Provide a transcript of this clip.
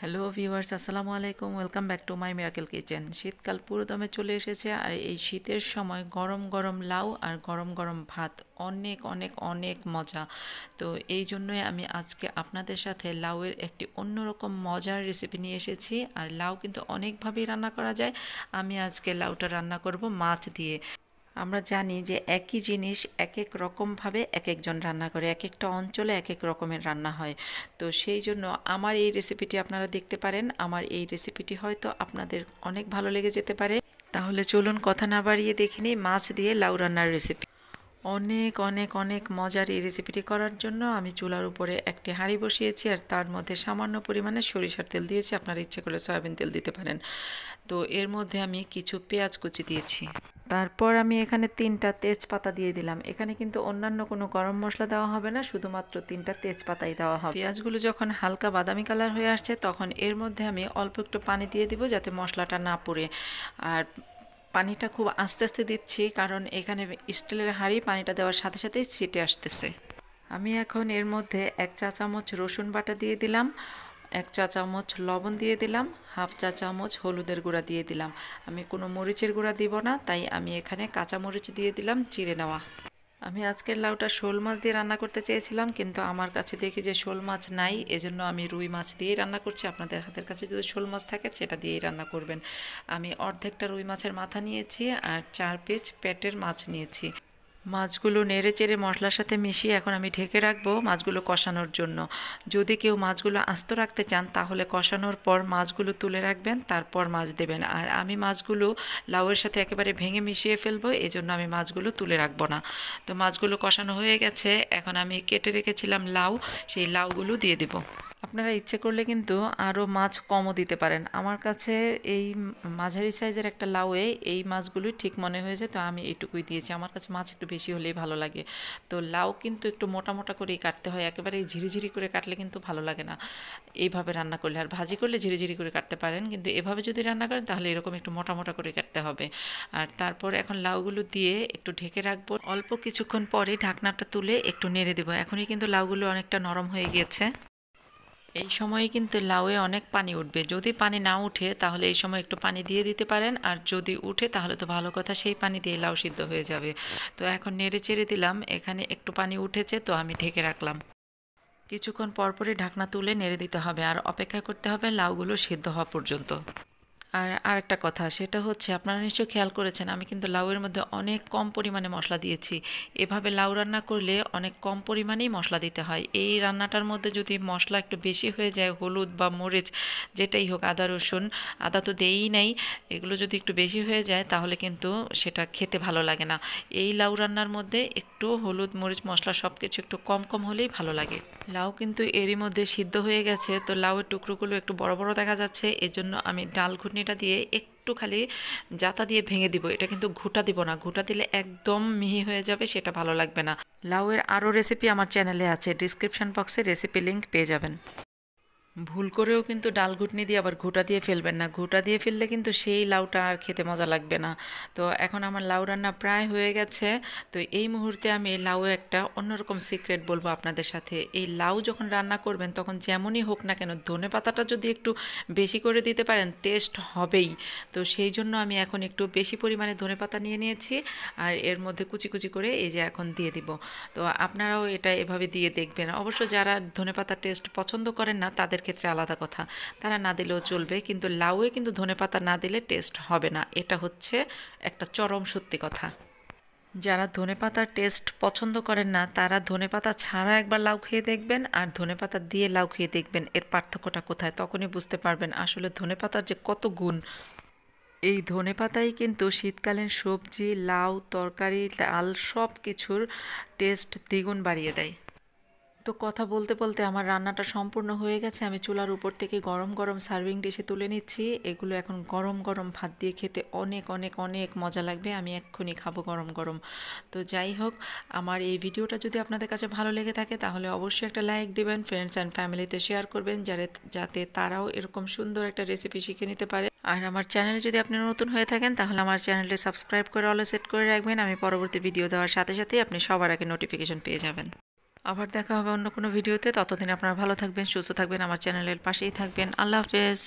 hello viewers আসসালামু আলাইকুম welcome back to my miracle kitchen শীতকাল পুরোদমে চলে এসেছে আর এই শীতের সময় গরম গরম লাউ আর গরম গরম ভাত অনেক অনেক অনেক মজা তো এই জন্যই আমি আজকে আপনাদের সাথে লাউয়ের একটি অন্যরকম মজার রেসিপি নিয়ে এসেছি আর লাউ কিন্তু অনেকভাবেই রান্না করা যায় আমি আজকে লাউটা রান্না করব মাছ দিয়ে আমরা জানি যে একই জিনিস এক এক রকমভাবে এক একজন রান্না করে এক একটা অঞ্চলে এক এক রকমের রান্না হয় তো সেই জন্য আমার এই রেসিপিটি আপনারা দেখতে পারেন আমার এই রেসিপিটি হয়তো আপনাদের অনেক ভালো লেগে যেতে পারে তাহলে চলুন কথা না বাড়িয়ে দেখিনি মাছ দিয়ে লাউ রান্নার রেসিপি অনেক অনেক অনেক মজার এই রেসিপিটি করার জন্য আমি চুলার উপরে একটি হাঁড়ি বসিয়েছি আর তার মধ্যে সামান্য পরিমাণে সরিষার তেল দিয়েছি আপনার ইচ্ছে করলে সয়াবিন তেল দিতে পারেন তো এর মধ্যে আমি কিছু পেঁয়াজ কুচি দিয়েছি তারপর আমি এখানে তিনটা তেজপাতা দিয়ে দিলাম এখানে কিন্তু অন্যান্য কোনো গরম মশলা দেওয়া হবে না শুধুমাত্র তিনটা তেজপাতাই দেওয়া হবে পেঁয়াজগুলো যখন হালকা বাদামি কালার হয়ে আসছে তখন এর মধ্যে আমি অল্প একটু পানি দিয়ে দিব যাতে মশলাটা না পড়ে আর পানিটা খুব আস্তে আস্তে দিচ্ছি কারণ এখানে স্টিলের হাঁড়ি পানিটা দেওয়ার সাথে সাথেই ছিটে আসতেছে আমি এখন এর মধ্যে এক চা চামচ রসুন বাটা দিয়ে দিলাম এক চা চামচ লবণ দিয়ে দিলাম হাফ চা চামচ হলুদের গুঁড়া দিয়ে দিলাম আমি কোনো মরিচের গুঁড়া দিব না তাই আমি এখানে কাঁচা মরিচ দিয়ে দিলাম চিড়ে নেওয়া আমি আজকের লাউটা শোল মাছ দিয়ে রান্না করতে চেয়েছিলাম কিন্তু আমার কাছে দেখি যে শোল মাছ নাই এজন্য আমি রুই মাছ দিয়েই রান্না করছি আপনাদের হাতের কাছে যদি শোল মাছ থাকে সেটা দিয়েই রান্না করবেন আমি অর্ধেকটা রুই মাছের মাথা নিয়েছি আর চার পেজ পেটের মাছ নিয়েছি মাছগুলো নেড়ে চেড়ে মশলার সাথে মিশিয়ে এখন আমি ঢেকে রাখবো মাছগুলো কষানোর জন্য যদি কেউ মাছগুলো আস্ত রাখতে চান তাহলে কষানোর পর মাছগুলো তুলে রাখবেন তারপর মাছ দেবেন আর আমি মাছগুলো লাউয়ের সাথে একেবারে ভেঙে মিশিয়ে ফেলবো জন্য আমি মাছগুলো তুলে রাখবো না তো মাছগুলো কষানো হয়ে গেছে এখন আমি কেটে রেখেছিলাম লাউ সেই লাউগুলো দিয়ে দেবো আপনারা ইচ্ছে করলে কিন্তু আরও মাছ কমও দিতে পারেন আমার কাছে এই মাঝারি সাইজের একটা লাউয়ে এই মাছগুলোই ঠিক মনে হয়েছে তো আমি এইটুকুই দিয়েছি আমার কাছে মাছ একটু বেশি হলেই ভালো লাগে তো লাউ কিন্তু একটু মোটা মোটা করেই কাটতে হয় একেবারে ঝিরিঝিরি করে কাটলে কিন্তু ভালো লাগে না এইভাবে রান্না করলে আর ভাজি করলে ঝিরিঝিরি করে কাটতে পারেন কিন্তু এভাবে যদি রান্না করেন তাহলে এরকম একটু মোটা মোটা করে কাটতে হবে আর তারপর এখন লাউগুলো দিয়ে একটু ঢেকে রাখবো অল্প কিছুক্ষণ পরে ঢাকনাটা তুলে একটু নেড়ে দেবো এখনই কিন্তু লাউগুলো অনেকটা নরম হয়ে গিয়েছে এই সময়ে কিন্তু লাউয়ে অনেক পানি উঠবে যদি পানি না উঠে তাহলে এই সময় একটু পানি দিয়ে দিতে পারেন আর যদি উঠে তাহলে তো ভালো কথা সেই পানি দিয়ে লাউ সিদ্ধ হয়ে যাবে তো এখন নেড়ে চেড়ে দিলাম এখানে একটু পানি উঠেছে তো আমি ঢেকে রাখলাম কিছুক্ষণ পরপরই ঢাকনা তুলে নেড়ে দিতে হবে আর অপেক্ষা করতে হবে লাউগুলো সিদ্ধ হওয়া পর্যন্ত আর আরেকটা কথা সেটা হচ্ছে আপনারা নিশ্চয়ই খেয়াল করেছেন আমি কিন্তু লাউয়ের মধ্যে অনেক কম পরিমাণে মশলা দিয়েছি এভাবে লাউ রান্না করলে অনেক কম পরিমাণেই মশলা দিতে হয় এই রান্নাটার মধ্যে যদি মশলা একটু বেশি হয়ে যায় হলুদ বা মরিচ যেটাই হোক আদা রসুন আদা তো দেই নাই এগুলো যদি একটু বেশি হয়ে যায় তাহলে কিন্তু সেটা খেতে ভালো লাগে না এই লাউ রান্নার মধ্যে একটু হলুদ মরিচ মশলা সব কিছু একটু কম কম হলেই ভালো লাগে লাউ কিন্তু এরই মধ্যে সিদ্ধ হয়ে গেছে তো লাউয়ের টুকরোগুলো একটু বড় বড় দেখা যাচ্ছে এজন্য আমি ডাল ঘুটনি চিনিটা দিয়ে একটু খালি জাতা দিয়ে ভেঙে দিব এটা কিন্তু ঘুটা দিব না ঘুটা দিলে একদম মিহি হয়ে যাবে সেটা ভালো লাগবে না লাউয়ের আরও রেসিপি আমার চ্যানেলে আছে ডিসক্রিপশান বক্সে রেসিপি লিঙ্ক পেয়ে যাবেন ভুল করেও কিন্তু ডাল ঘুটনি দিয়ে আবার ঘুটা দিয়ে ফেলবেন না ঘুটা দিয়ে ফেললে কিন্তু সেই লাউটা আর খেতে মজা লাগবে না তো এখন আমার লাউ রান্না প্রায় হয়ে গেছে তো এই মুহূর্তে আমি লাউ একটা অন্যরকম সিক্রেট বলবো আপনাদের সাথে এই লাউ যখন রান্না করবেন তখন যেমনই হোক না কেন ধনে পাতাটা যদি একটু বেশি করে দিতে পারেন টেস্ট হবেই তো সেই জন্য আমি এখন একটু বেশি পরিমাণে ধনে পাতা নিয়ে নিয়েছি আর এর মধ্যে কুচি কুচি করে এই যে এখন দিয়ে দিব তো আপনারাও এটা এভাবে দিয়ে দেখবেন অবশ্য যারা ধনে পাতা টেস্ট পছন্দ করেন না তাদের ক্ষেত্রে আলাদা কথা তারা না দিলেও চলবে কিন্তু লাউয়ে কিন্তু ধনে পাতা না দিলে টেস্ট হবে না এটা হচ্ছে একটা চরম সত্যি কথা যারা ধনেপাতার টেস্ট পছন্দ করেন না তারা ধনেপাতা ছাড়া একবার লাউ খেয়ে দেখবেন আর ধনেপাতা দিয়ে লাউ খেয়ে দেখবেন এর পার্থক্যটা কোথায় তখনই বুঝতে পারবেন আসলে ধনেপাতার যে কত গুণ এই পাতাই কিন্তু শীতকালীন সবজি লাউ তরকারি ডাল সব কিছুর টেস্ট দ্বিগুণ বাড়িয়ে দেয় তো কথা বলতে বলতে আমার রান্নাটা সম্পূর্ণ হয়ে গেছে আমি চুলার উপর থেকে গরম গরম সার্ভিং ডিশে তুলে নিচ্ছি এগুলো এখন গরম গরম ভাত দিয়ে খেতে অনেক অনেক অনেক মজা লাগবে আমি এক্ষুনি খাবো গরম গরম তো যাই হোক আমার এই ভিডিওটা যদি আপনাদের কাছে ভালো লেগে থাকে তাহলে অবশ্যই একটা লাইক দেবেন ফ্রেন্ডস অ্যান্ড ফ্যামিলিতে শেয়ার করবেন যারা যাতে তারাও এরকম সুন্দর একটা রেসিপি শিখে নিতে পারে আর আমার চ্যানেলে যদি আপনি নতুন হয়ে থাকেন তাহলে আমার চ্যানেলটি সাবস্ক্রাইব করে অলো সেট করে রাখবেন আমি পরবর্তী ভিডিও দেওয়ার সাথে সাথেই আপনি সবার আগে নোটিফিকেশন পেয়ে যাবেন আবার দেখা হবে অন্য কোনো ভিডিওতে ততদিন আপনারা ভালো থাকবেন সুস্থ থাকবেন আমার চ্যানেলের পাশেই থাকবেন আল্লাহ হাফেজ